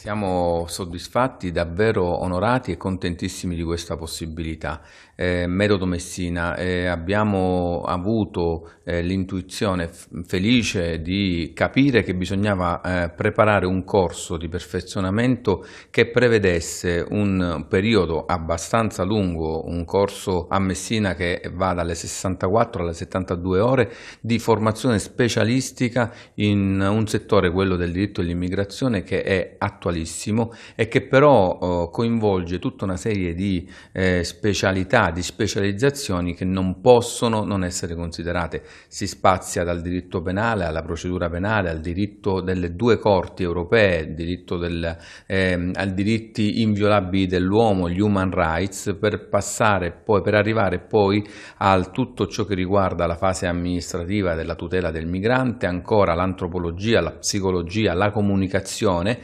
Siamo soddisfatti, davvero onorati e contentissimi di questa possibilità. Eh, Metodo Messina, eh, abbiamo avuto eh, l'intuizione felice di capire che bisognava eh, preparare un corso di perfezionamento che prevedesse un periodo abbastanza lungo, un corso a Messina che va dalle 64 alle 72 ore di formazione specialistica in un settore, quello del diritto all'immigrazione, che è attualmente attualissimo e che però eh, coinvolge tutta una serie di eh, specialità, di specializzazioni che non possono non essere considerate. Si spazia dal diritto penale alla procedura penale, al diritto delle due corti europee, diritto del, eh, al diritti inviolabili dell'uomo, gli human rights, per passare poi, per arrivare poi a tutto ciò che riguarda la fase amministrativa della tutela del migrante, ancora l'antropologia, la psicologia, la comunicazione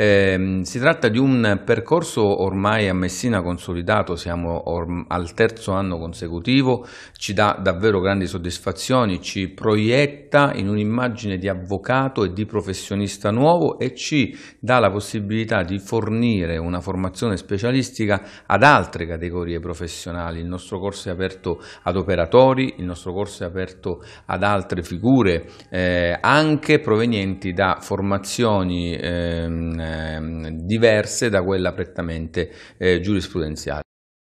eh, si tratta di un percorso ormai a Messina consolidato, siamo al terzo anno consecutivo, ci dà davvero grandi soddisfazioni, ci proietta in un'immagine di avvocato e di professionista nuovo e ci dà la possibilità di fornire una formazione specialistica ad altre categorie professionali. Il nostro corso è aperto ad operatori, il nostro corso è aperto ad altre figure, eh, anche provenienti da formazioni eh, Ehm, diverse da quella prettamente eh, giurisprudenziale.